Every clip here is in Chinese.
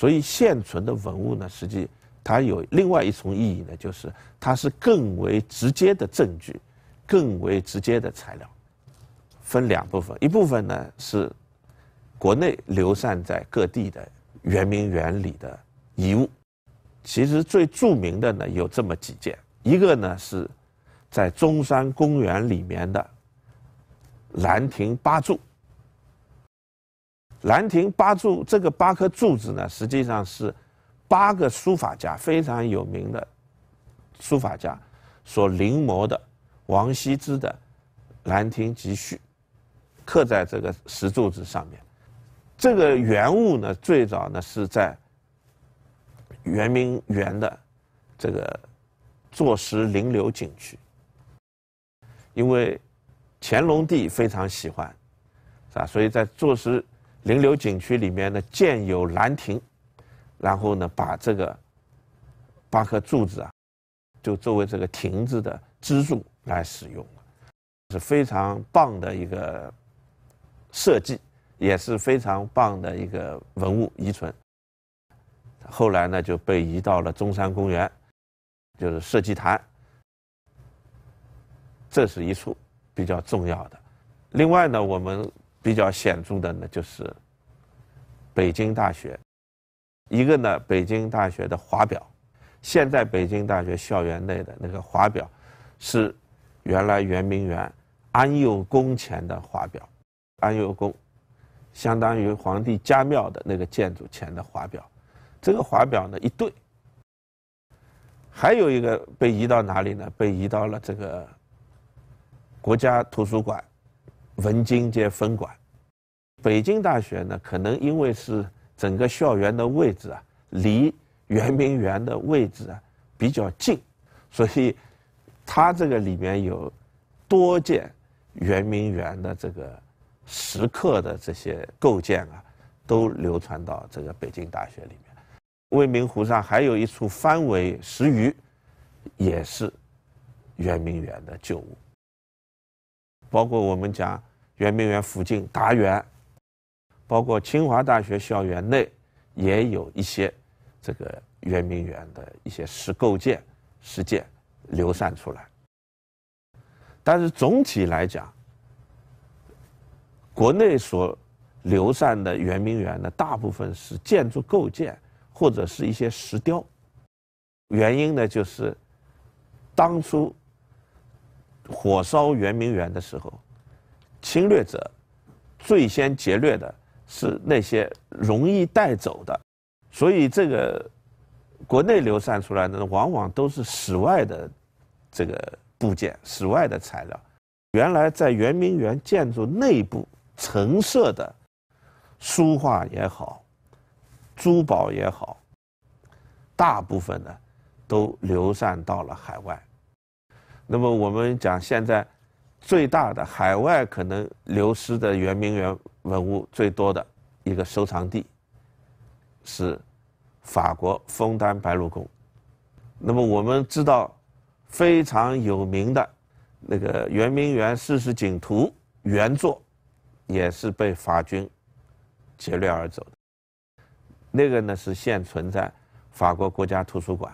所以现存的文物呢，实际它有另外一重意义呢，就是它是更为直接的证据，更为直接的材料。分两部分，一部分呢是国内流散在各地的圆明园里的遗物。其实最著名的呢有这么几件，一个呢是在中山公园里面的兰亭八柱。兰亭八柱，这个八颗柱子呢，实际上是八个书法家非常有名的书法家所临摹的王羲之的《兰亭集序》，刻在这个石柱子上面。这个原物呢，最早呢是在圆明园的这个坐石临流景区，因为乾隆帝非常喜欢，是吧？所以在坐石。灵流景区里面呢，建有兰亭，然后呢，把这个八棵柱子啊，就作为这个亭子的支柱来使用了，是非常棒的一个设计，也是非常棒的一个文物遗存。后来呢，就被移到了中山公园，就是社稷坛，这是一处比较重要的。另外呢，我们。比较显著的呢，就是北京大学，一个呢，北京大学的华表，现在北京大学校园内的那个华表，是原来圆明园安佑宫前的华表，安佑宫相当于皇帝家庙的那个建筑前的华表，这个华表呢一对，还有一个被移到哪里呢？被移到了这个国家图书馆。文津街分馆。北京大学呢，可能因为是整个校园的位置啊，离圆明园的位置啊比较近，所以它这个里面有多件圆明园的这个石刻的这些构件啊，都流传到这个北京大学里面。未名湖上还有一处翻尾石鱼，也是圆明园的旧物，包括我们讲。圆明园附近达园，包括清华大学校园内，也有一些这个圆明园的一些石构件、石件流散出来。但是总体来讲，国内所流散的圆明园呢，大部分是建筑构件或者是一些石雕。原因呢，就是当初火烧圆明园的时候。侵略者最先劫掠的是那些容易带走的，所以这个国内流散出来的往往都是室外的这个部件、室外的材料。原来在圆明园建筑内部陈设的书画也好、珠宝也好，大部分呢都流散到了海外。那么我们讲现在。最大的海外可能流失的圆明园文物最多的一个收藏地是法国枫丹白露宫。那么我们知道非常有名的那个圆明园四十景图原作也是被法军劫掠而走的。那个呢是现存在法国国家图书馆，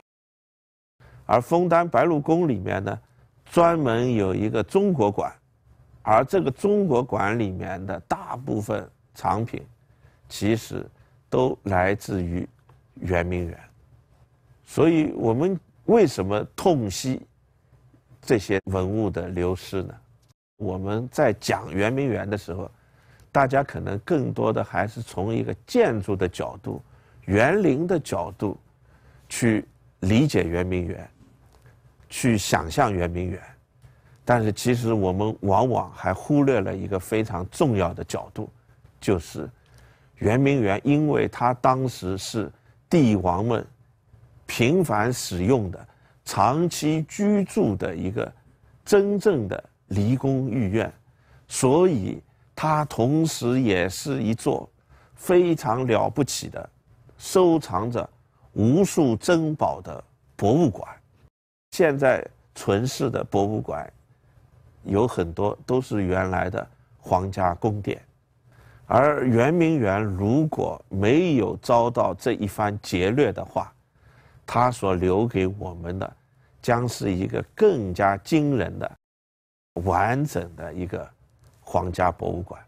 而枫丹白露宫里面呢。专门有一个中国馆，而这个中国馆里面的大部分藏品，其实都来自于圆明园。所以我们为什么痛惜这些文物的流失呢？我们在讲圆明园的时候，大家可能更多的还是从一个建筑的角度、园林的角度去理解圆明园。去想象圆明园，但是其实我们往往还忽略了一个非常重要的角度，就是圆明园，因为它当时是帝王们频繁使用的、长期居住的一个真正的离宫御苑，所以它同时也是一座非常了不起的、收藏着无数珍宝的博物馆。现在存世的博物馆有很多都是原来的皇家宫殿，而圆明园如果没有遭到这一番劫掠的话，它所留给我们的将是一个更加惊人的、完整的一个皇家博物馆。